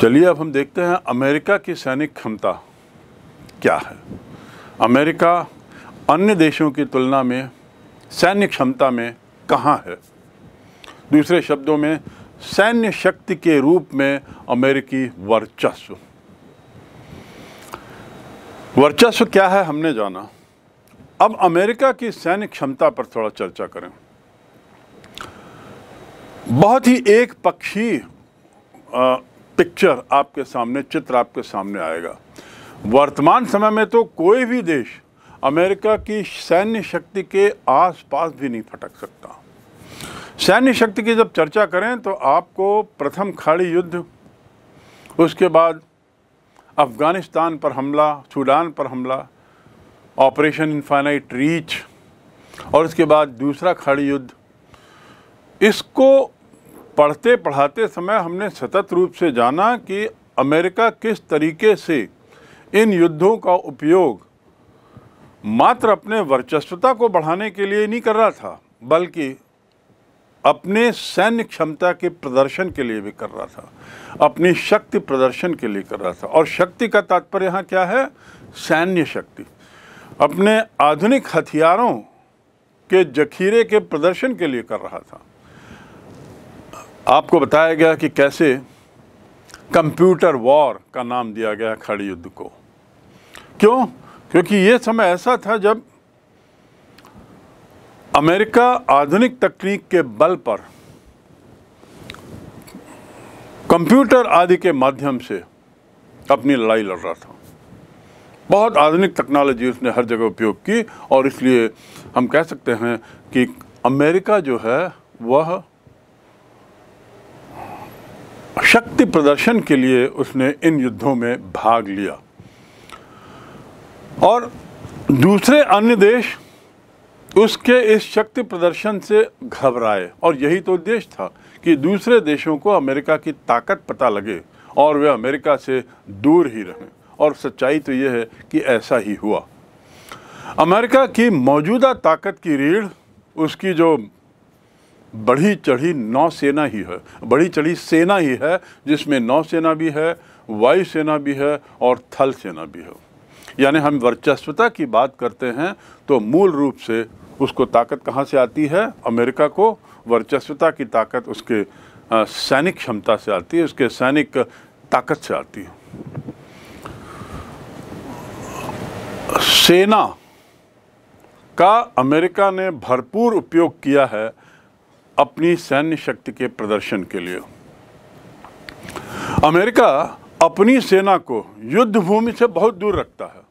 चलिए अब हम देखते हैं अमेरिका की सैनिक क्षमता क्या है अमेरिका अन्य देशों की तुलना में सैन्य क्षमता में कहाँ है दूसरे शब्दों में सैन्य शक्ति के रूप में अमेरिकी वर्चस्व वर्चस्व क्या है हमने जाना अब अमेरिका की सैन्य क्षमता पर थोड़ा चर्चा करें बहुत ही एक पक्षी पिक्चर आपके सामने चित्र आपके सामने आएगा वर्तमान समय में तो कोई भी देश अमेरिका की सैन्य शक्ति के आसपास भी नहीं फटक सकता सैन्य शक्ति की जब चर्चा करें तो आपको प्रथम खाड़ी युद्ध उसके बाद अफ़गानिस्तान पर हमला सूडान पर हमला ऑपरेशन इनफाइनाइट रीच और उसके बाद दूसरा खाड़ी युद्ध इसको पढ़ते पढ़ाते समय हमने सतत रूप से जाना कि अमेरिका किस तरीके से इन युद्धों का उपयोग मात्र अपने वर्चस्वता को बढ़ाने के लिए नहीं कर रहा था बल्कि अपने सैन्य क्षमता के प्रदर्शन के लिए भी कर रहा था अपनी शक्ति प्रदर्शन के लिए कर रहा था और शक्ति का तात्पर्य यहाँ क्या है सैन्य शक्ति अपने आधुनिक हथियारों के जखीरे के प्रदर्शन के लिए कर रहा था आपको बताया गया कि कैसे कंप्यूटर वॉर का नाम दिया गया खड़े युद्ध को क्यों क्योंकि ये समय ऐसा था जब अमेरिका आधुनिक तकनीक के बल पर कंप्यूटर आदि के माध्यम से अपनी लड़ाई लड़ रहा था बहुत आधुनिक टेक्नोलॉजी उसने हर जगह उपयोग की और इसलिए हम कह सकते हैं कि अमेरिका जो है वह शक्ति प्रदर्शन के लिए उसने इन युद्धों में भाग लिया और दूसरे अन्य देश उसके इस शक्ति प्रदर्शन से घबराए और यही तो उद्देश्य था कि दूसरे देशों को अमेरिका की ताकत पता लगे और वे अमेरिका से दूर ही रहें और सच्चाई तो यह है कि ऐसा ही हुआ अमेरिका की मौजूदा ताकत की रीढ़ उसकी जो बढ़ी चढ़ी नौसेना ही है बढ़ी चढ़ी सेना ही है जिसमें नौसेना भी है वायुसेना भी है और थल सेना भी है यानी हम वर्चस्वता की बात करते हैं तो मूल रूप से उसको ताकत कहाँ से आती है अमेरिका को वर्चस्वता की ताकत उसके सैनिक क्षमता से आती है उसके सैनिक ताकत से आती है सेना का अमेरिका ने भरपूर उपयोग किया है अपनी सैन्य शक्ति के प्रदर्शन के लिए अमेरिका अपनी सेना को युद्ध भूमि से बहुत दूर रखता है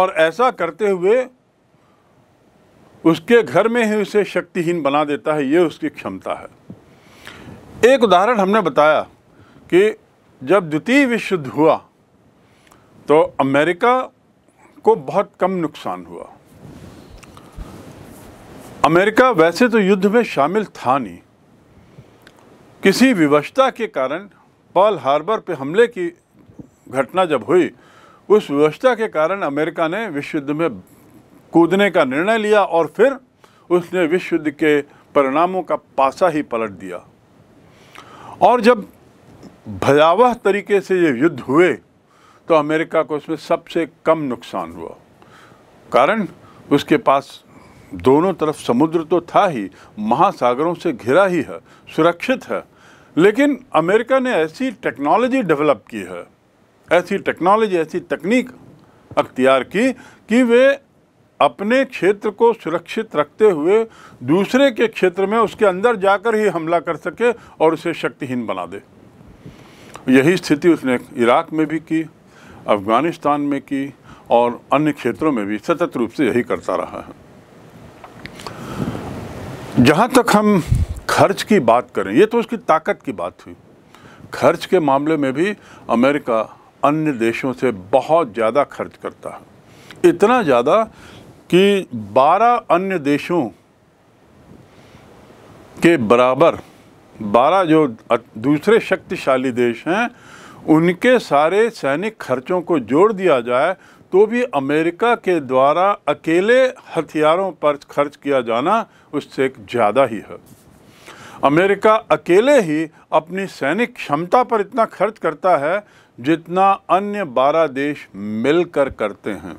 और ऐसा करते हुए उसके घर में ही उसे शक्तिहीन बना देता है ये उसकी क्षमता है एक उदाहरण हमने बताया कि जब द्वितीय विश्व युद्ध हुआ तो अमेरिका को बहुत कम नुकसान हुआ अमेरिका वैसे तो युद्ध में शामिल था नहीं किसी विवशता के कारण पॉल हार्बर पर हमले की घटना जब हुई उस विवशता के कारण अमेरिका ने विश्व युद्ध में कूदने का निर्णय लिया और फिर उसने विश्व युद्ध के परिणामों का पासा ही पलट दिया और जब भयावह तरीके से ये युद्ध हुए तो अमेरिका को उसमें सबसे कम नुकसान हुआ कारण उसके पास दोनों तरफ समुद्र तो था ही महासागरों से घिरा ही है सुरक्षित है लेकिन अमेरिका ने ऐसी टेक्नोलॉजी डेवलप की है ऐसी टेक्नोलॉजी ऐसी तकनीक अख्तियार की कि वे अपने क्षेत्र को सुरक्षित रखते हुए दूसरे के क्षेत्र में उसके अंदर जाकर ही हमला कर सके और उसे शक्तिहीन बना दे यही स्थिति उसने इराक में भी की अफ़गानिस्तान में की और अन्य क्षेत्रों में भी सतत रूप से यही करता रहा है जहाँ तक हम खर्च की बात करें ये तो उसकी ताकत की बात हुई खर्च के मामले में भी अमेरिका अन्य देशों से बहुत ज़्यादा खर्च करता है इतना ज़्यादा कि 12 अन्य देशों के बराबर 12 जो दूसरे शक्तिशाली देश हैं उनके सारे सैनिक खर्चों को जोड़ दिया जाए तो भी अमेरिका के द्वारा अकेले हथियारों पर खर्च किया जाना उससे ज़्यादा ही है अमेरिका अकेले ही अपनी सैनिक क्षमता पर इतना खर्च करता है जितना अन्य बारह देश मिलकर करते हैं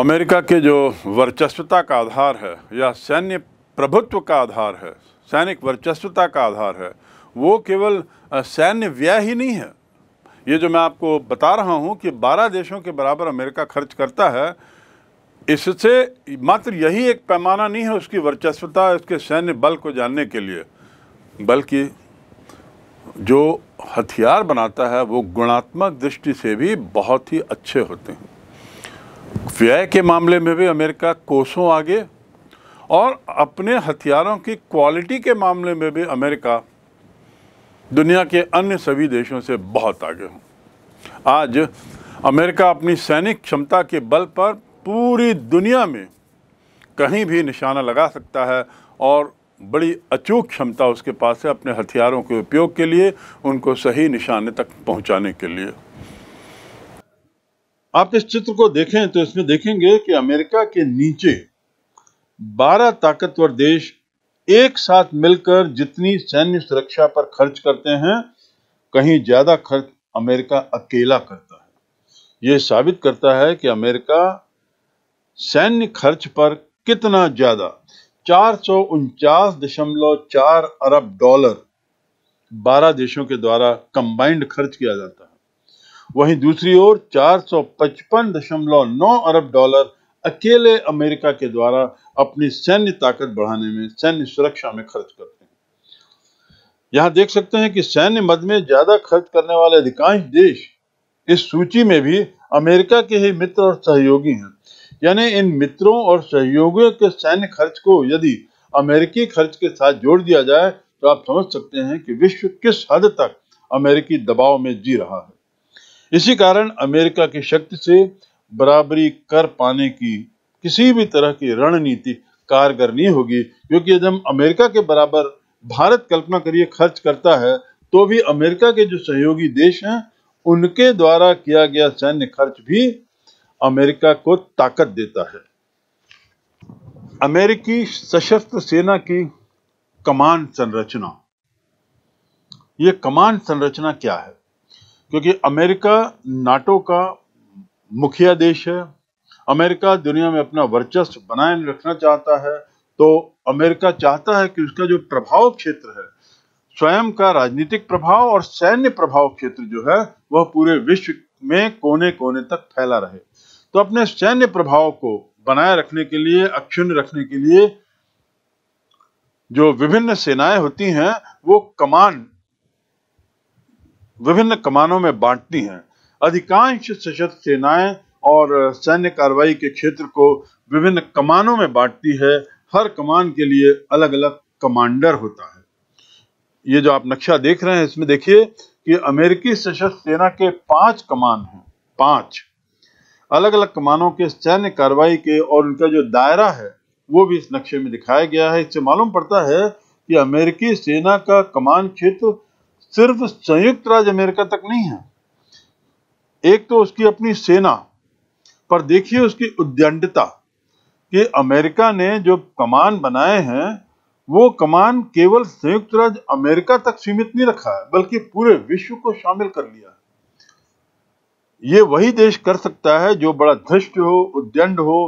अमेरिका के जो वर्चस्वता का आधार है या सैन्य प्रभुत्व का आधार है सैनिक वर्चस्वता का आधार है वो केवल सैन्य व्यय ही नहीं है ये जो मैं आपको बता रहा हूँ कि 12 देशों के बराबर अमेरिका खर्च करता है इससे मात्र यही एक पैमाना नहीं है उसकी वर्चस्वता उसके सैन्य बल को जानने के लिए बल्कि जो हथियार बनाता है वो गुणात्मक दृष्टि से भी बहुत ही अच्छे होते हैं व्यय के मामले में भी अमेरिका कोसों आगे और अपने हथियारों की क्वालिटी के मामले में भी अमेरिका दुनिया के अन्य सभी देशों से बहुत आगे हूँ आज अमेरिका अपनी सैनिक क्षमता के बल पर पूरी दुनिया में कहीं भी निशाना लगा सकता है और बड़ी अचूक क्षमता उसके पास है अपने हथियारों के उपयोग के लिए उनको सही निशाने तक पहुंचाने के लिए आप इस चित्र को देखें तो इसमें देखेंगे कि अमेरिका के नीचे 12 ताकतवर देश एक साथ मिलकर जितनी सैन्य सुरक्षा पर खर्च करते हैं कहीं ज्यादा खर्च अमेरिका अकेला करता है यह साबित करता है कि अमेरिका सैन्य खर्च पर कितना ज्यादा चार चार अरब डॉलर 12 देशों के द्वारा कंबाइंड खर्च किया जाता है वहीं दूसरी ओर चार अरब डॉलर अकेले अमेरिका के द्वारा अपनी सैन्य ताकत बढ़ाने में सैन्य सुरक्षा में खर्च करते हैं यहां देख सकते हैं कि सैन्य मद में ज्यादा खर्च करने वाले अधिकांश देश इस सूची में भी अमेरिका के ही मित्र और सहयोगी हैं यानी इन मित्रों और सहयोगियों के सैन्य खर्च को यदि अमेरिकी खर्च के साथ जोड़ दिया जाए तो आप समझ सकते हैं कि विश्व किस हद तक अमेरिकी दबाव में जी रहा है इसी कारण अमेरिका की शक्ति से बराबरी कर पाने की किसी भी तरह की रणनीति कारगर नहीं होगी क्योंकि जब अमेरिका के बराबर भारत कल्पना करिए खर्च करता है तो भी अमेरिका के जो सहयोगी देश हैं उनके द्वारा किया गया सैन्य खर्च भी अमेरिका को ताकत देता है अमेरिकी सशस्त्र सेना की कमान संरचना यह कमान संरचना क्या है क्योंकि अमेरिका नाटो का मुखिया देश है अमेरिका दुनिया में अपना वर्चस्व बनाए रखना चाहता है तो अमेरिका चाहता है कि उसका जो प्रभाव क्षेत्र है स्वयं का राजनीतिक प्रभाव और सैन्य प्रभाव क्षेत्र जो है वह पूरे विश्व में कोने कोने तक फैला रहे तो अपने सैन्य प्रभाव को बनाए रखने के लिए अक्षुण रखने के लिए जो विभिन्न सेनाएं होती हैं वो कमान विभिन्न कमानों में बांटती हैं अधिकांश सशस्त्र सेनाएं और सैन्य कार्रवाई के क्षेत्र को विभिन्न कमानों में बांटती है हर कमान के लिए अलग अलग कमांडर होता है ये जो आप नक्शा देख रहे हैं इसमें देखिए कि अमेरिकी सशस्त्र सेना के पांच कमान हैं पांच अलग अलग कमानों के सैन्य कार्रवाई के और उनका जो दायरा है वो भी इस नक्शे में दिखाया गया है इससे मालूम पड़ता है कि अमेरिकी सेना का कमान क्षेत्र सिर्फ संयुक्त राज्य अमेरिका तक नहीं है एक तो उसकी अपनी सेना पर देखिए उसकी उद्दंडता कि अमेरिका ने जो कमान बनाए हैं वो कमान केवल संयुक्त राज्य अमेरिका तक सीमित नहीं रखा है बल्कि पूरे विश्व को शामिल कर लिया ये वही देश कर सकता है जो बड़ा धृष्ट हो उद्यंड हो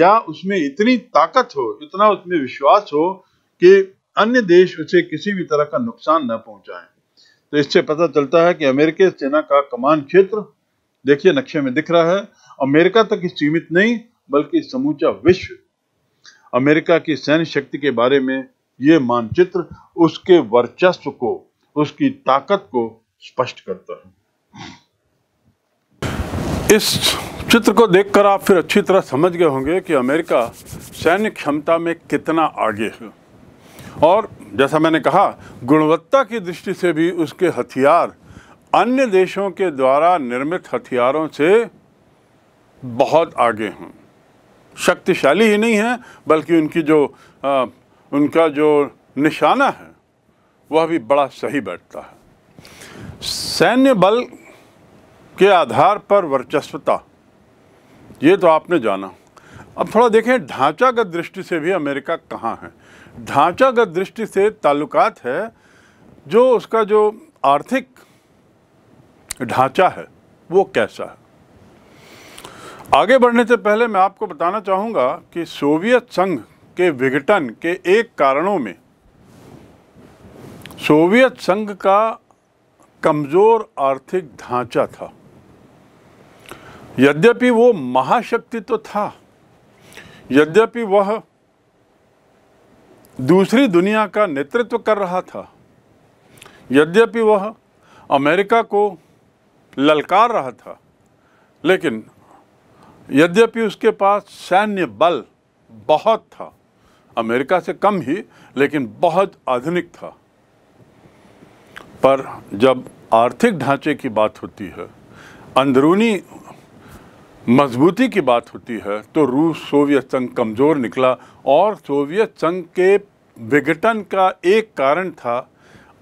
या उसमें इतनी ताकत हो इतना उसमें विश्वास हो कि अन्य देश उसे किसी भी तरह का नुकसान न पहुंचाए तो इससे पता चलता है कि अमेरिकी सेना का कमान क्षेत्र देखिए नक्शे में दिख रहा है अमेरिका तक ही सीमित नहीं बल्कि समूचा विश्व अमेरिका की सैन्य शक्ति के बारे में ये मानचित्र उसके वर्चस्व को उसकी ताकत को स्पष्ट करता है इस चित्र को देखकर आप फिर अच्छी तरह समझ गए होंगे कि अमेरिका सैन्य क्षमता में कितना आगे है और जैसा मैंने कहा गुणवत्ता की दृष्टि से भी उसके हथियार अन्य देशों के द्वारा निर्मित हथियारों से बहुत आगे हैं शक्तिशाली ही नहीं है बल्कि उनकी जो आ, उनका जो निशाना है वह भी बड़ा सही बैठता है सैन्य बल के आधार पर वर्चस्वता ये तो आपने जाना अब थोड़ा देखें ढांचागत दृष्टि से भी अमेरिका कहाँ है ढांचागत दृष्टि से ताल्लुकात है जो उसका जो आर्थिक ढांचा है वो कैसा है आगे बढ़ने से पहले मैं आपको बताना चाहूँगा कि सोवियत संघ के विघटन के एक कारणों में सोवियत संघ का कमज़ोर आर्थिक ढांचा था यद्यपि वो महाशक्ति तो था यद्यपि वह दूसरी दुनिया का नेतृत्व कर रहा था यद्यपि वह अमेरिका को ललकार रहा था लेकिन यद्यपि उसके पास सैन्य बल बहुत था अमेरिका से कम ही लेकिन बहुत आधुनिक था पर जब आर्थिक ढांचे की बात होती है अंदरूनी मजबूती की बात होती है तो रूस सोवियत संघ कमज़ोर निकला और सोवियत संघ के विघटन का एक कारण था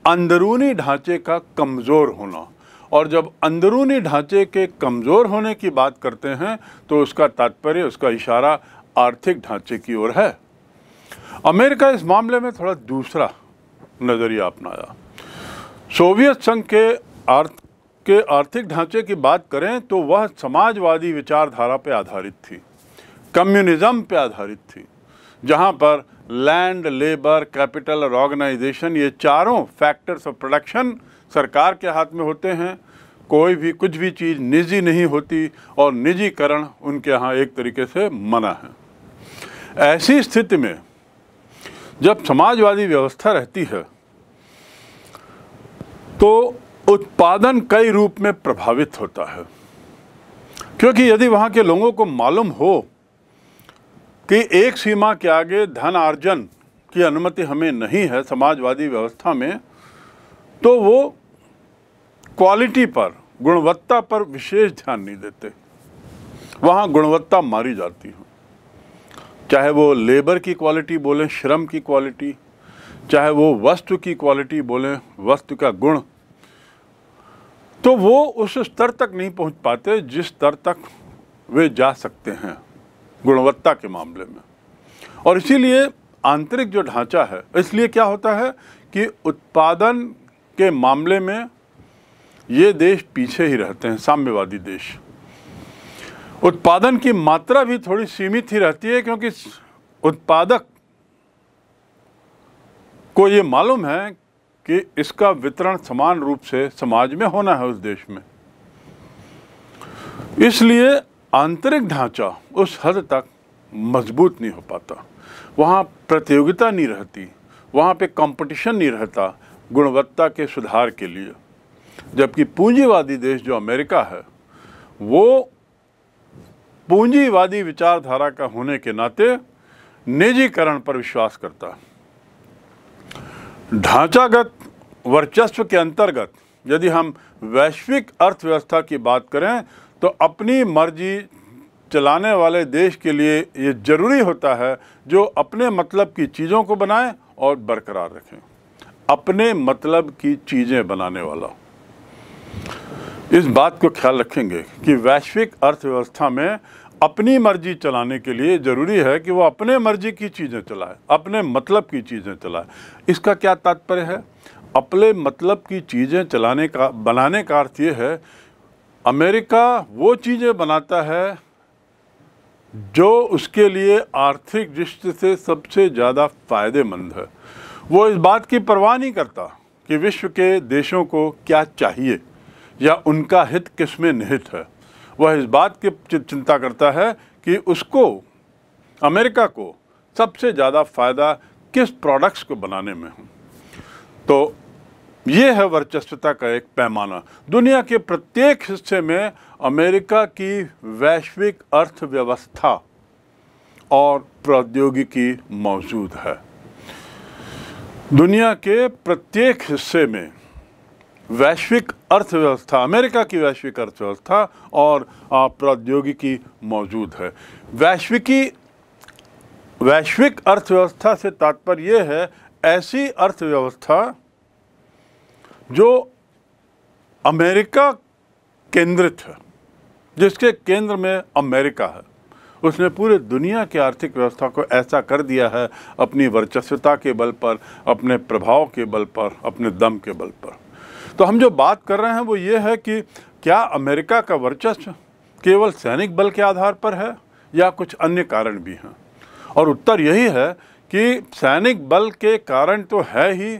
अंदरूनी ढांचे का कमज़ोर होना और जब अंदरूनी ढांचे के कमज़ोर होने की बात करते हैं तो उसका तात्पर्य उसका इशारा आर्थिक ढांचे की ओर है अमेरिका इस मामले में थोड़ा दूसरा नज़रिया अपनाया सोवियत संघ के आर्थ के आर्थिक ढांचे की बात करें तो वह समाजवादी विचारधारा पर आधारित थी कम्युनिज़म पर आधारित थी जहाँ पर लैंड लेबर कैपिटल और ऑर्गेनाइजेशन ये चारों फैक्टर्स ऑफ प्रोडक्शन सरकार के हाथ में होते हैं कोई भी कुछ भी चीज़ निजी नहीं होती और निजीकरण उनके यहाँ एक तरीके से मना है ऐसी स्थिति में जब समाजवादी व्यवस्था रहती है तो उत्पादन कई रूप में प्रभावित होता है क्योंकि यदि वहाँ के लोगों को मालूम हो कि एक सीमा के आगे धन आर्जन की अनुमति हमें नहीं है समाजवादी व्यवस्था में तो वो क्वालिटी पर गुणवत्ता पर विशेष ध्यान नहीं देते वहाँ गुणवत्ता मारी जाती है चाहे वो लेबर की क्वालिटी बोलें श्रम की क्वालिटी चाहे वो वस्तु की क्वालिटी बोलें वस्तु का गुण तो वो उस स्तर तक नहीं पहुंच पाते जिस स्तर तक वे जा सकते हैं गुणवत्ता के मामले में और इसीलिए आंतरिक जो ढांचा है इसलिए क्या होता है कि उत्पादन के मामले में ये देश पीछे ही रहते हैं साम्यवादी देश उत्पादन की मात्रा भी थोड़ी सीमित ही रहती है क्योंकि उत्पादक को ये मालूम है कि इसका वितरण समान रूप से समाज में होना है उस देश में इसलिए आंतरिक ढांचा उस हद तक मजबूत नहीं हो पाता वहाँ प्रतियोगिता नहीं रहती वहाँ पे कंपटीशन नहीं रहता गुणवत्ता के सुधार के लिए जबकि पूंजीवादी देश जो अमेरिका है वो पूंजीवादी विचारधारा का होने के नाते निजीकरण पर विश्वास करता है ढांचागत वर्चस्व के अंतर्गत यदि हम वैश्विक अर्थव्यवस्था की बात करें तो अपनी मर्जी चलाने वाले देश के लिए ये ज़रूरी होता है जो अपने मतलब की चीज़ों को बनाएं और बरकरार रखें अपने मतलब की चीज़ें बनाने वाला हो इस बात को ख्याल रखेंगे कि वैश्विक अर्थव्यवस्था में अपनी मर्जी चलाने के लिए ज़रूरी है कि वो अपने मर्जी की चीज़ें चलाए अपने मतलब की चीज़ें चलाए इसका क्या तात्पर्य है अपने मतलब की चीज़ें चलाने का बनाने का अर्थ ये है अमेरिका वो चीज़ें बनाता है जो उसके लिए आर्थिक दृष्टि से सबसे ज़्यादा फ़ायदेमंद है वो इस बात की परवाह नहीं करता कि विश्व के देशों को क्या चाहिए या उनका हित किस में निहित है वह इस बात की चिंता करता है कि उसको अमेरिका को सबसे ज़्यादा फ़ायदा किस प्रोडक्ट्स को बनाने में हो तो ये है वर्चस्वता का एक पैमाना दुनिया के प्रत्येक हिस्से में अमेरिका की वैश्विक अर्थव्यवस्था और प्रौद्योगिकी मौजूद है दुनिया के प्रत्येक हिस्से में वैश्विक अर्थव्यवस्था अमेरिका की वैश्विक अर्थव्यवस्था और प्रौद्योगिकी मौजूद है वैश्विकी वैश्विक अर्थव्यवस्था से तात्पर्य यह है ऐसी अर्थव्यवस्था जो अमेरिका केंद्रित है जिसके केंद्र में अमेरिका है उसने पूरे दुनिया की आर्थिक व्यवस्था को ऐसा कर दिया है अपनी वर्चस्वता के बल पर अपने प्रभाव के बल पर अपने दम के बल पर तो हम जो बात कर रहे हैं वो ये है कि क्या अमेरिका का वर्चस्व केवल सैनिक बल के आधार पर है या कुछ अन्य कारण भी हैं और उत्तर यही है कि सैनिक बल के कारण तो है ही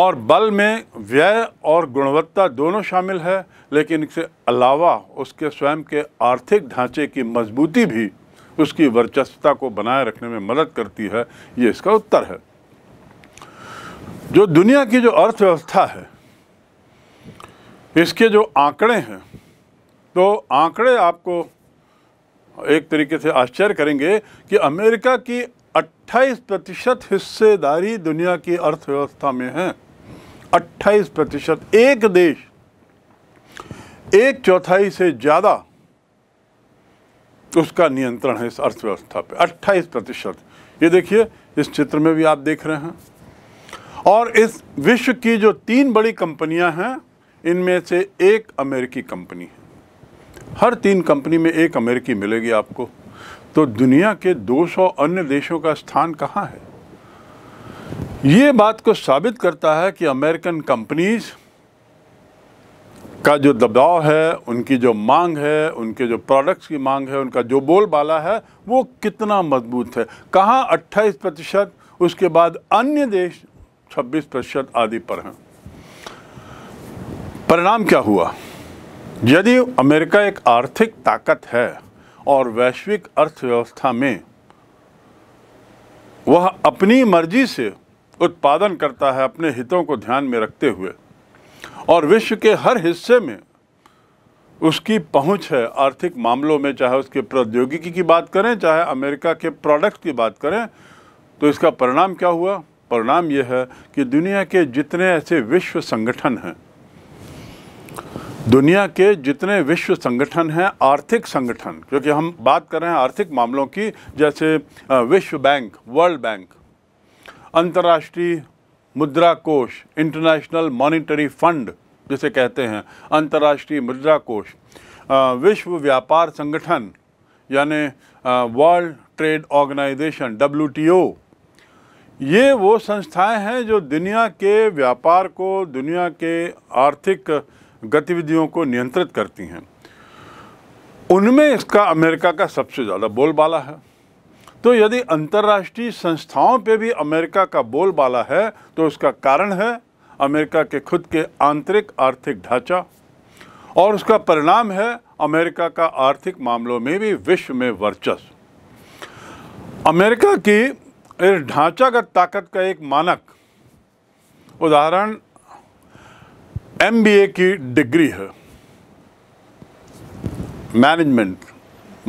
और बल में व्यय और गुणवत्ता दोनों शामिल है लेकिन इसके अलावा उसके स्वयं के आर्थिक ढांचे की मजबूती भी उसकी वर्चस्वता को बनाए रखने में मदद करती है ये इसका उत्तर है जो दुनिया की जो अर्थव्यवस्था है इसके जो आंकड़े हैं तो आंकड़े आपको एक तरीके से आश्चर्य करेंगे कि अमेरिका की 28 प्रतिशत हिस्सेदारी दुनिया की अर्थव्यवस्था में है 28 प्रतिशत एक देश एक चौथाई से ज़्यादा उसका नियंत्रण है इस अर्थव्यवस्था पे 28 प्रतिशत ये देखिए इस चित्र में भी आप देख रहे हैं और इस विश्व की जो तीन बड़ी कंपनियां हैं इनमें से एक अमेरिकी कंपनी है हर तीन कंपनी में एक अमेरिकी मिलेगी आपको तो दुनिया के 200 अन्य देशों का स्थान कहाँ है ये बात को साबित करता है कि अमेरिकन कंपनीज़ का जो दबाव है उनकी जो मांग है उनके जो प्रोडक्ट्स की मांग है उनका जो बोलबाला है वो कितना मजबूत है कहाँ 28 प्रतिशत उसके बाद अन्य देश 26 प्रतिशत आदि पर हैं परिणाम क्या हुआ यदि अमेरिका एक आर्थिक ताकत है और वैश्विक अर्थव्यवस्था में वह अपनी मर्जी से उत्पादन करता है अपने हितों को ध्यान में रखते हुए और विश्व के हर हिस्से में उसकी पहुंच है आर्थिक मामलों में चाहे उसके प्रौद्योगिकी की बात करें चाहे अमेरिका के प्रोडक्ट की बात करें तो इसका परिणाम क्या हुआ परिणाम यह है कि दुनिया के जितने ऐसे विश्व संगठन हैं दुनिया के जितने विश्व संगठन हैं आर्थिक संगठन क्योंकि हम बात कर रहे हैं आर्थिक मामलों की जैसे विश्व बैंक वर्ल्ड बैंक अंतर्राष्ट्रीय मुद्रा कोष इंटरनेशनल मॉनिटरी फंड जिसे कहते हैं अंतर्राष्ट्रीय मुद्रा कोष विश्व व्यापार संगठन यानी वर्ल्ड ट्रेड ऑर्गेनाइजेशन डब्ल्यू ये वो संस्थाएं हैं जो दुनिया के व्यापार को दुनिया के आर्थिक गतिविधियों को नियंत्रित करती हैं उनमें इसका अमेरिका का सबसे ज़्यादा बोलबाला है तो यदि अंतर्राष्ट्रीय संस्थाओं पे भी अमेरिका का बोलबाला है तो उसका कारण है अमेरिका के खुद के आंतरिक आर्थिक ढांचा और उसका परिणाम है अमेरिका का आर्थिक मामलों में भी विश्व में वर्चस्व अमेरिका की इस ढांचागत ताकत का एक मानक उदाहरण एमबीए की डिग्री है management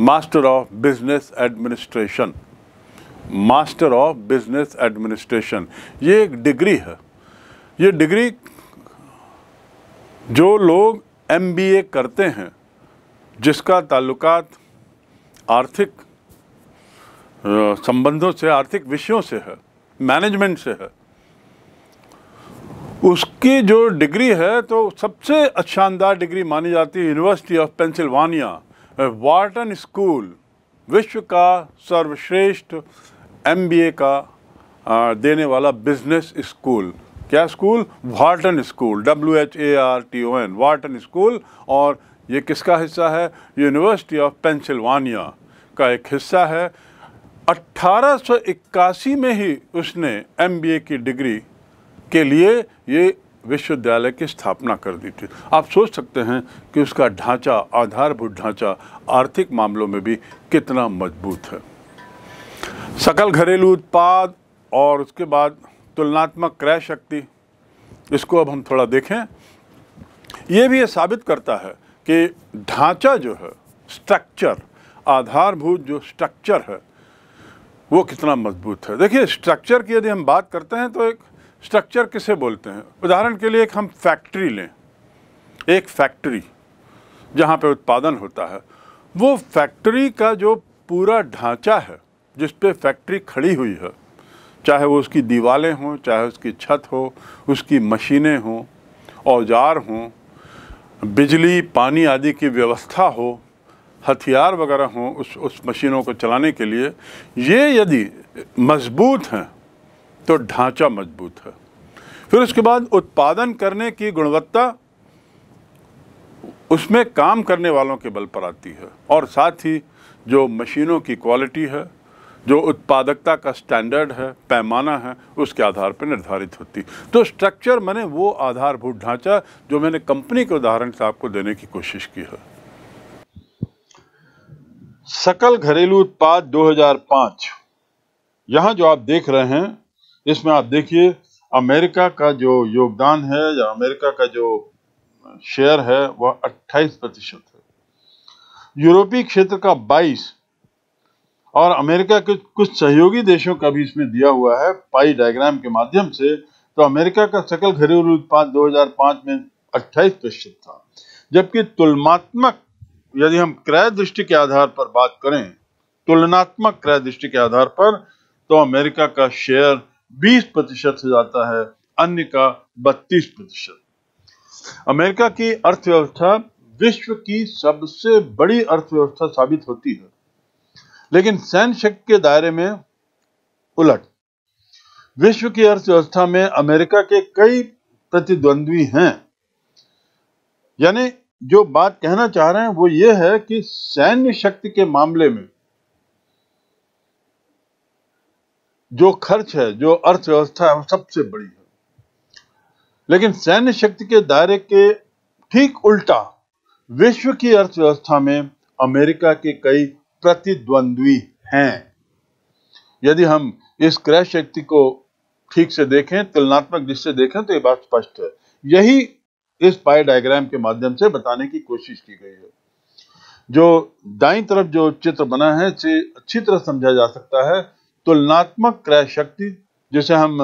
master of business administration master of business administration ये एक डिग्री है ये डिग्री जो लोग एमबीए करते हैं जिसका ताल्लुकात आर्थिक संबंधों से आर्थिक विषयों से है मैनेजमेंट से है उसकी जो डिग्री है तो सबसे शानदार डिग्री मानी जाती है university of Pennsylvania Wharton school विश्व का सर्वश्रेष्ठ एमबीए का देने वाला बिजनेस स्कूल क्या school Wharton school W H A R T O N Wharton school और ये किसका हिस्सा है यूनिवर्सिटी ऑफ पेंसिल्वानिया का एक हिस्सा है 1881 में ही उसने एमबीए की डिग्री के लिए ये विश्वविद्यालय की स्थापना कर दी थी आप सोच सकते हैं कि उसका ढांचा आधारभूत ढांचा आर्थिक मामलों में भी कितना मजबूत है सकल घरेलू उत्पाद और उसके बाद तुलनात्मक क्रय शक्ति इसको अब हम थोड़ा देखें ये भी ये साबित करता है कि ढांचा जो है स्ट्रक्चर आधारभूत जो स्ट्रक्चर है वो कितना मजबूत है देखिए स्ट्रक्चर की यदि हम बात करते हैं तो एक स्ट्रक्चर किसे बोलते हैं उदाहरण के लिए एक हम फैक्ट्री लें एक फैक्ट्री जहाँ पे उत्पादन होता है वो फैक्ट्री का जो पूरा ढांचा है जिस पे फैक्ट्री खड़ी हुई है चाहे वो उसकी दीवारें हों चाहे उसकी छत हो उसकी मशीनें हों औजार हों बिजली पानी आदि की व्यवस्था हो हथियार वगैरह हों उस उस मशीनों को चलाने के लिए ये यदि मजबूत हैं तो ढांचा मजबूत है फिर उसके बाद उत्पादन करने की गुणवत्ता उसमें काम करने वालों के बल पर आती है और साथ ही जो मशीनों की क्वालिटी है जो उत्पादकता का स्टैंडर्ड है पैमाना है उसके आधार पर निर्धारित होती तो स्ट्रक्चर मैंने वो आधारभूत ढांचा जो मैंने कंपनी के उदाहरण से आपको देने की कोशिश की है सकल घरेलू उत्पाद 2005 यहां जो आप देख रहे हैं इसमें आप देखिए अमेरिका का जो योगदान है या अमेरिका का जो शेयर है वह 28 प्रतिशत है यूरोपीय क्षेत्र का 22 और अमेरिका के कुछ सहयोगी देशों का भी इसमें दिया हुआ है पाई डायग्राम के माध्यम से तो अमेरिका का सकल घरेलू उत्पाद 2005 में 28 प्रतिशत था जबकि तुलनात्मक यदि हम क्रय दृष्टि के आधार पर बात करें तुलनात्मक क्रय दृष्टि के आधार पर तो अमेरिका का शेयर 20 प्रतिशत से जाता है अन्य का 32 प्रतिशत अमेरिका की अर्थव्यवस्था विश्व की सबसे बड़ी अर्थव्यवस्था साबित होती है लेकिन सैन शक्ति के दायरे में उलट विश्व की अर्थव्यवस्था में अमेरिका के कई प्रतिद्वंद्वी हैं यानी जो बात कहना चाह रहे हैं वो ये है कि सैन्य शक्ति के मामले में जो खर्च है जो अर्थव्यवस्था है वो सबसे बड़ी है लेकिन सैन्य शक्ति के दायरे के ठीक उल्टा विश्व की अर्थव्यवस्था में अमेरिका के कई प्रतिद्वंद्वी हैं यदि हम इस क्रय शक्ति को ठीक से देखें तुलनात्मक दृष्टि से देखें तो ये बात स्पष्ट है यही इस पाए डायग्राम के माध्यम से बताने की कोशिश की गई है जो दाई तरफ जो चित्र बना है इसे अच्छी तरह समझा जा सकता है तुलनात्मक क्रय शक्ति जिसे हम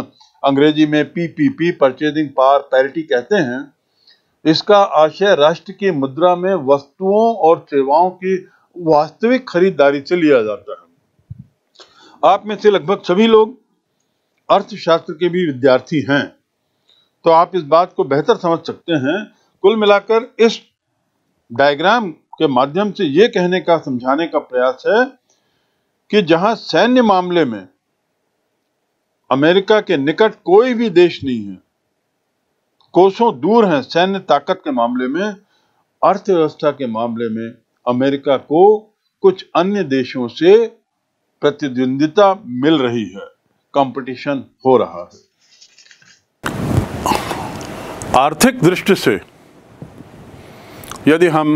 अंग्रेजी में पीपीपी परचेजिंग पावर पैरिटी कहते हैं इसका आशय राष्ट्र की मुद्रा में वस्तुओं और सेवाओं की वास्तविक खरीदारी से लिया जाता है आप में से लगभग सभी लोग अर्थशास्त्र के भी विद्यार्थी हैं तो आप इस बात को बेहतर समझ सकते हैं कुल मिलाकर इस डायग्राम के माध्यम से ये कहने का समझाने का प्रयास है कि जहां सैन्य मामले में अमेरिका के निकट कोई भी देश नहीं है कोसों दूर हैं सैन्य ताकत के मामले में अर्थव्यवस्था के मामले में अमेरिका को कुछ अन्य देशों से प्रतिद्वंदिता मिल रही है कंपटीशन हो रहा है आर्थिक दृष्टि से यदि हम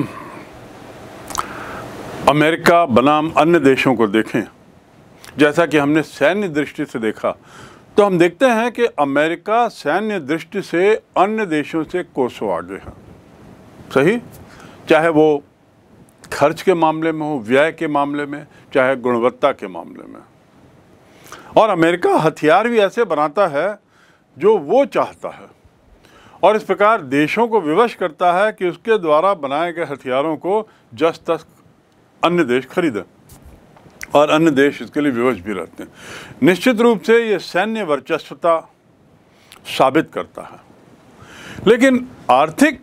अमेरिका बनाम अन्य देशों को देखें जैसा कि हमने सैन्य दृष्टि से देखा तो हम देखते हैं कि अमेरिका सैन्य दृष्टि से अन्य देशों से कोसों आगे है सही चाहे वो खर्च के मामले में हो व्यय के मामले में चाहे गुणवत्ता के मामले में और अमेरिका हथियार भी ऐसे बनाता है जो वो चाहता है और इस प्रकार देशों को विवश करता है कि उसके द्वारा बनाए गए हथियारों को जस तस अन्य देश खरीदें और अन्य देश इसके लिए विवश भी रहते हैं निश्चित रूप से ये सैन्य वर्चस्वता साबित करता है लेकिन आर्थिक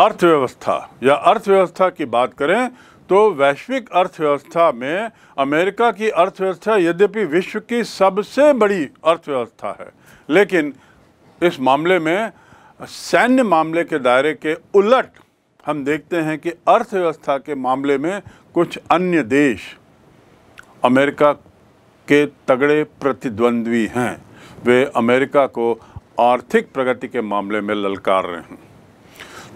अर्थव्यवस्था या अर्थव्यवस्था की बात करें तो वैश्विक अर्थव्यवस्था में अमेरिका की अर्थव्यवस्था यद्यपि विश्व की सबसे बड़ी अर्थव्यवस्था है लेकिन इस मामले में सैन्य मामले के दायरे के उलट हम देखते हैं कि अर्थव्यवस्था के मामले में कुछ अन्य देश अमेरिका के तगड़े प्रतिद्वंद्वी हैं वे अमेरिका को आर्थिक प्रगति के मामले में ललकार रहे हैं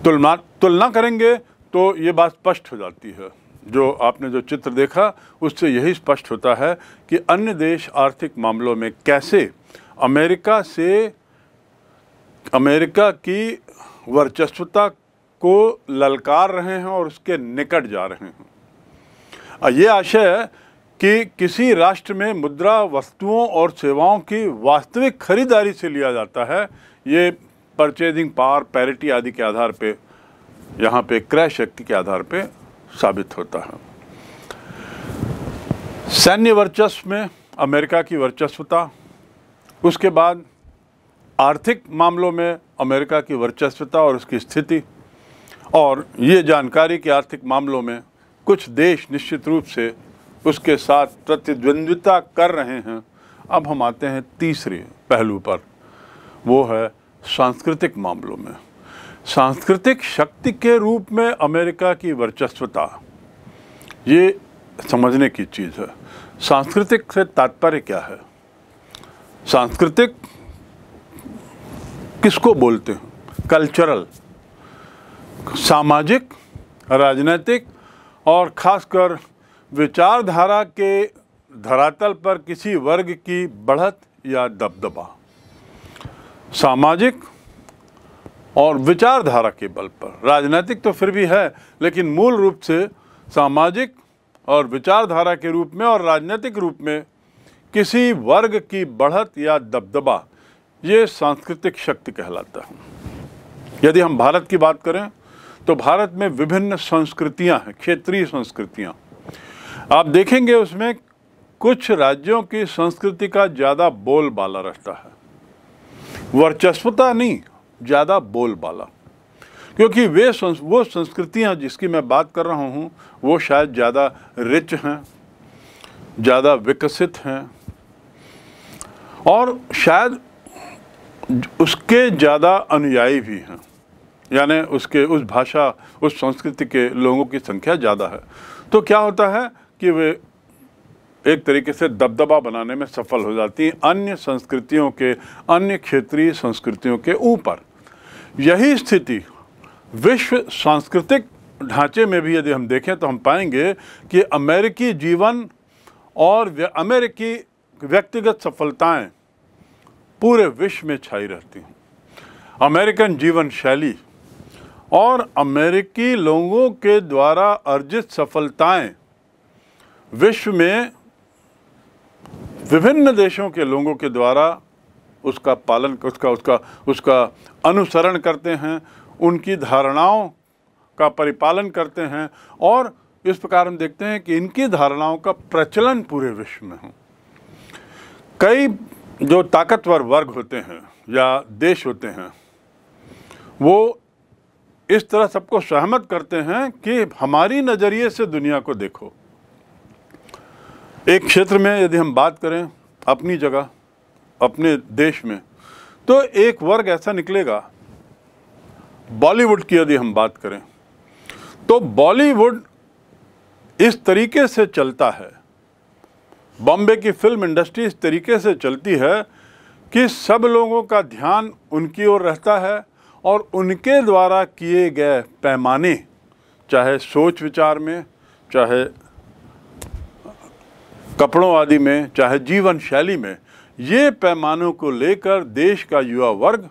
तुलना तुलना करेंगे तो ये बात स्पष्ट हो जाती है जो आपने जो चित्र देखा उससे यही स्पष्ट होता है कि अन्य देश आर्थिक मामलों में कैसे अमेरिका से अमेरिका की वर्चस्वता को ललकार रहे हैं और उसके निकट जा रहे हैं ये आशय है कि किसी राष्ट्र में मुद्रा वस्तुओं और सेवाओं की वास्तविक खरीदारी से लिया जाता है ये परचेजिंग पावर पैरिटी आदि के आधार पे यहाँ पे क्रय शक्ति के आधार पे साबित होता है सैन्य वर्चस्व में अमेरिका की वर्चस्वता उसके बाद आर्थिक मामलों में अमेरिका की वर्चस्वता और उसकी स्थिति और ये जानकारी कि आर्थिक मामलों में कुछ देश निश्चित रूप से उसके साथ प्रतिद्वंद्विता कर रहे हैं अब हम आते हैं तीसरे पहलू पर वो है सांस्कृतिक मामलों में सांस्कृतिक शक्ति के रूप में अमेरिका की वर्चस्वता ये समझने की चीज़ है सांस्कृतिक से तात्पर्य क्या है सांस्कृतिक किसको बोलते हैं कल्चरल सामाजिक राजनीतिक और खासकर विचारधारा के धरातल पर किसी वर्ग की बढ़त या दबदबा सामाजिक और विचारधारा के बल पर राजनीतिक तो फिर भी है लेकिन मूल रूप से सामाजिक और विचारधारा के रूप में और राजनीतिक रूप में किसी वर्ग की बढ़त या दबदबा ये सांस्कृतिक शक्ति कहलाता है यदि हम भारत की बात करें तो भारत में विभिन्न संस्कृतियां हैं क्षेत्रीय संस्कृतियां आप देखेंगे उसमें कुछ राज्यों की संस्कृति का ज़्यादा बोलबाला रहता है वर्चस्वता नहीं ज़्यादा बोलबाला क्योंकि वे संस, वो संस्कृतियां जिसकी मैं बात कर रहा हूँ वो शायद ज़्यादा रिच हैं ज़्यादा विकसित हैं और शायद उसके ज़्यादा अनुयायी भी हैं यानी उसके उस भाषा उस संस्कृति के लोगों की संख्या ज़्यादा है तो क्या होता है कि वे एक तरीके से दबदबा बनाने में सफल हो जाती हैं अन्य संस्कृतियों के अन्य क्षेत्रीय संस्कृतियों के ऊपर यही स्थिति विश्व सांस्कृतिक ढांचे में भी यदि हम देखें तो हम पाएंगे कि अमेरिकी जीवन और अमेरिकी व्यक्तिगत सफलताएं पूरे विश्व में छाई रहती हैं अमेरिकन जीवन शैली और अमेरिकी लोगों के द्वारा अर्जित सफलताएं विश्व में विभिन्न देशों के लोगों के द्वारा उसका पालन उसका उसका उसका अनुसरण करते हैं उनकी धारणाओं का परिपालन करते हैं और इस प्रकार हम देखते हैं कि इनकी धारणाओं का प्रचलन पूरे विश्व में हो कई जो ताकतवर वर्ग होते हैं या देश होते हैं वो इस तरह सबको सहमत करते हैं कि हमारी नज़रिए से दुनिया को देखो एक क्षेत्र में यदि हम बात करें अपनी जगह अपने देश में तो एक वर्ग ऐसा निकलेगा बॉलीवुड की यदि हम बात करें तो बॉलीवुड इस तरीके से चलता है बॉम्बे की फिल्म इंडस्ट्री इस तरीके से चलती है कि सब लोगों का ध्यान उनकी ओर रहता है और उनके द्वारा किए गए पैमाने चाहे सोच विचार में चाहे कपड़ों आदि में चाहे जीवन शैली में ये पैमानों को लेकर देश का युवा वर्ग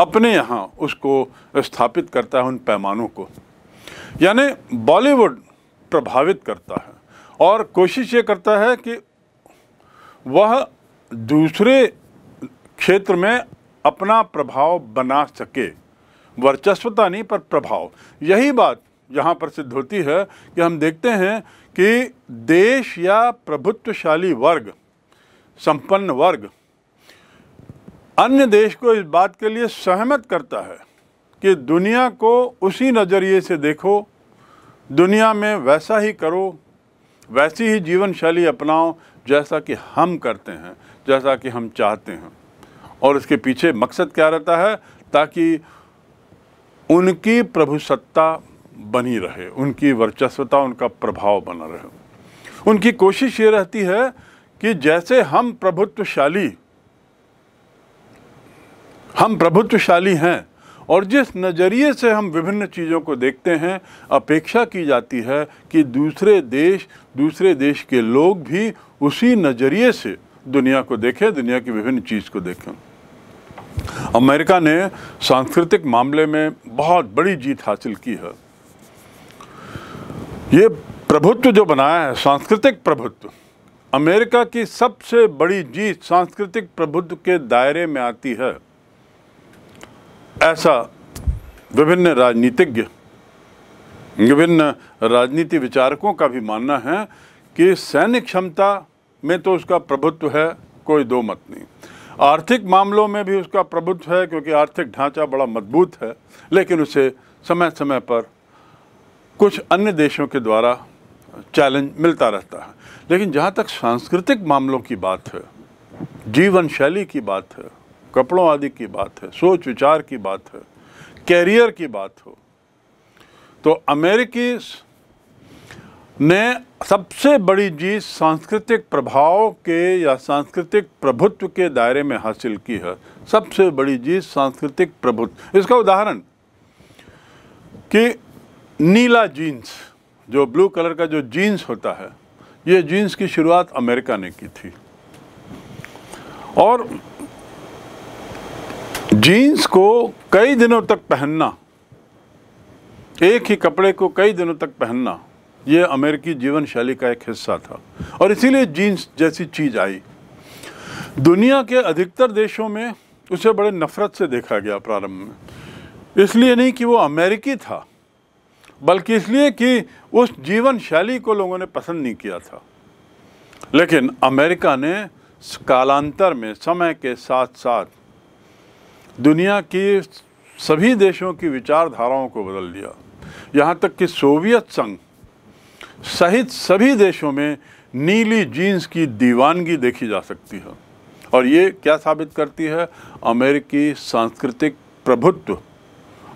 अपने यहाँ उसको स्थापित करता है उन पैमानों को यानी बॉलीवुड प्रभावित करता है और कोशिश ये करता है कि वह दूसरे क्षेत्र में अपना प्रभाव बना सके वर्चस्वता नहीं पर प्रभाव यही बात यहाँ पर सिद्ध होती है कि हम देखते हैं कि देश या प्रभुत्वशाली वर्ग संपन्न वर्ग अन्य देश को इस बात के लिए सहमत करता है कि दुनिया को उसी नज़रिए से देखो दुनिया में वैसा ही करो वैसी ही जीवन शैली अपनाओ जैसा कि हम करते हैं जैसा कि हम चाहते हैं और इसके पीछे मकसद क्या रहता है ताकि उनकी प्रभु सत्ता बनी रहे उनकी वर्चस्वता उनका प्रभाव बना रहे उनकी कोशिश ये रहती है कि जैसे हम प्रभुत्वशाली हम प्रभुत्वशाली हैं और जिस नज़रिए से हम विभिन्न चीज़ों को देखते हैं अपेक्षा की जाती है कि दूसरे देश दूसरे देश के लोग भी उसी नज़रिए से दुनिया को देखें दुनिया की विभिन्न चीज़ को देखें अमेरिका ने सांस्कृतिक मामले में बहुत बड़ी जीत हासिल की है ये प्रभुत्व जो बनाया है सांस्कृतिक प्रभुत्व अमेरिका की सबसे बड़ी जीत सांस्कृतिक प्रभुत्व के दायरे में आती है ऐसा विभिन्न राजनीतिज्ञ विभिन्न राजनीति विचारकों का भी मानना है कि सैनिक क्षमता में तो उसका प्रभुत्व है कोई दो मत नहीं आर्थिक मामलों में भी उसका प्रभुत्व है क्योंकि आर्थिक ढांचा बड़ा मजबूत है लेकिन उसे समय समय पर कुछ अन्य देशों के द्वारा चैलेंज मिलता रहता है लेकिन जहाँ तक सांस्कृतिक मामलों की बात है जीवन शैली की बात है कपड़ों आदि की बात है सोच विचार की बात है कैरियर की बात हो तो अमेरिकी ने सबसे बड़ी जीत सांस्कृतिक प्रभाव के या सांस्कृतिक प्रभुत्व के दायरे में हासिल की है सबसे बड़ी जीत सांस्कृतिक प्रभुत्व इसका उदाहरण कि नीला जीन्स जो ब्लू कलर का जो जीन्स होता है ये जीन्स की शुरुआत अमेरिका ने की थी और जीन्स को कई दिनों तक पहनना एक ही कपड़े को कई दिनों तक पहनना ये अमेरिकी जीवन शैली का एक हिस्सा था और इसीलिए जीन्स जैसी चीज़ आई दुनिया के अधिकतर देशों में उसे बड़े नफ़रत से देखा गया प्रारंभ में इसलिए नहीं कि वो अमेरिकी था बल्कि इसलिए कि उस जीवन शैली को लोगों ने पसंद नहीं किया था लेकिन अमेरिका ने कालांतर में समय के साथ साथ दुनिया की सभी देशों की विचारधाराओं को बदल दिया यहाँ तक कि सोवियत संघ सहित सभी देशों में नीली जीन्स की दीवानगी देखी जा सकती है और ये क्या साबित करती है अमेरिकी सांस्कृतिक प्रभुत्व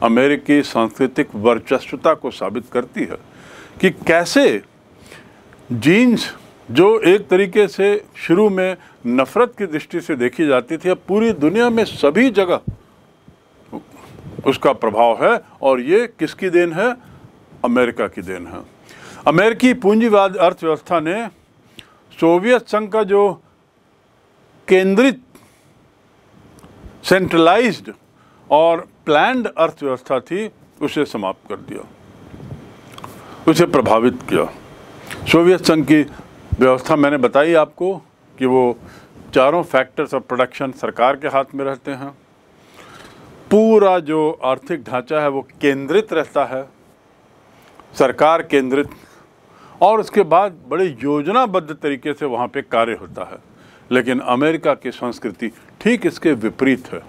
अमेरिकी सांस्कृतिक वर्चस्वता को साबित करती है कि कैसे जीन्स जो एक तरीके से शुरू में नफ़रत की दृष्टि से देखी जाती थी अब पूरी दुनिया में सभी जगह उसका प्रभाव है और ये किसकी देन है अमेरिका की देन है अमेरिकी पूंजीवाद अर्थव्यवस्था ने सोवियत संघ का जो केंद्रित सेंट्रलाइज्ड और प्लैंड अर्थव्यवस्था थी उसे समाप्त कर दिया उसे प्रभावित किया सोवियत संघ की व्यवस्था मैंने बताई आपको कि वो चारों फैक्टर्स ऑफ प्रोडक्शन सरकार के हाथ में रहते हैं पूरा जो आर्थिक ढांचा है वो केंद्रित रहता है सरकार केंद्रित और उसके बाद बड़े योजनाबद्ध तरीके से वहाँ पे कार्य होता है लेकिन अमेरिका की संस्कृति ठीक इसके विपरीत है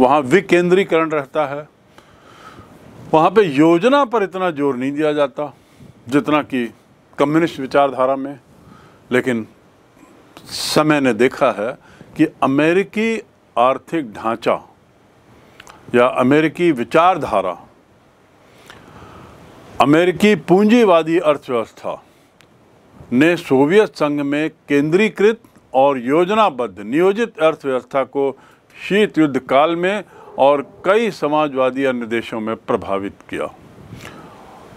वहाँ विकेंद्रीकरण रहता है वहाँ पे योजना पर इतना जोर नहीं दिया जाता जितना कि कम्युनिस्ट विचारधारा में लेकिन समय ने देखा है कि अमेरिकी आर्थिक ढांचा या अमेरिकी विचारधारा अमेरिकी पूंजीवादी अर्थव्यवस्था ने सोवियत संघ में केंद्रीकृत और योजनाबद्ध नियोजित अर्थव्यवस्था को शीत युद्ध काल में और कई समाजवादी अन्य देशों में प्रभावित किया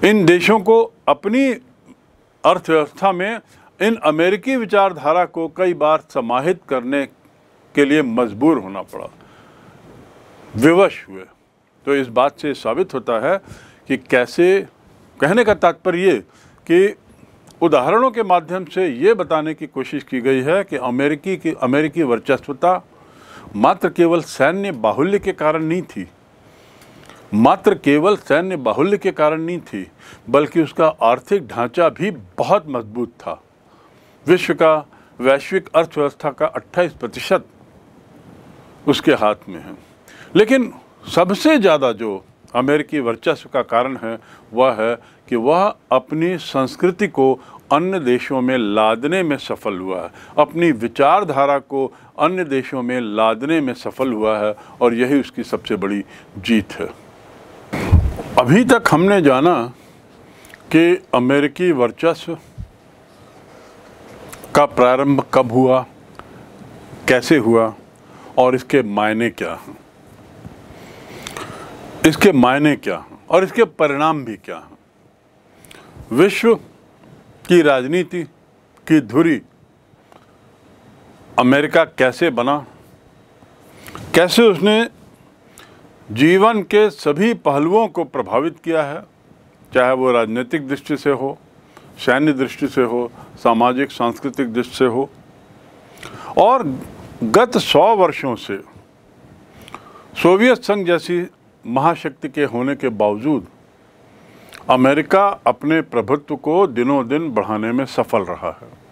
इन देशों को अपनी अर्थव्यवस्था में इन अमेरिकी विचारधारा को कई बार समाहित करने के लिए मजबूर होना पड़ा विवश हुए तो इस बात से साबित होता है कि कैसे कहने का तात्पर्य कि उदाहरणों के माध्यम से ये बताने की कोशिश की गई है कि अमेरिकी की अमेरिकी वर्चस्वता मात्र केवल सैन्य बाहुल्य के कारण नहीं थी मात्र केवल सैन्य बाहुल्य के कारण नहीं थी बल्कि उसका आर्थिक ढांचा भी बहुत मजबूत था विश्व का वैश्विक अर्थव्यवस्था का 28 प्रतिशत उसके हाथ में है लेकिन सबसे ज़्यादा जो अमेरिकी वर्चस्व का कारण है वह है कि वह अपनी संस्कृति को अन्य देशों में लादने में सफल हुआ है अपनी विचारधारा को अन्य देशों में लादने में सफल हुआ है और यही उसकी सबसे बड़ी जीत है अभी तक हमने जाना कि अमेरिकी वर्चस्व का प्रारंभ कब हुआ कैसे हुआ और इसके मायने क्या हैं इसके मायने क्या हैं और इसके परिणाम भी क्या हैं विश्व की राजनीति की धुरी अमेरिका कैसे बना कैसे उसने जीवन के सभी पहलुओं को प्रभावित किया है चाहे वो राजनीतिक दृष्टि से हो सैन्य दृष्टि से हो सामाजिक सांस्कृतिक दृष्टि से हो और गत सौ वर्षों से सोवियत संघ जैसी महाशक्ति के होने के बावजूद अमेरिका अपने प्रभुत्व को दिनों दिन बढ़ाने में सफल रहा है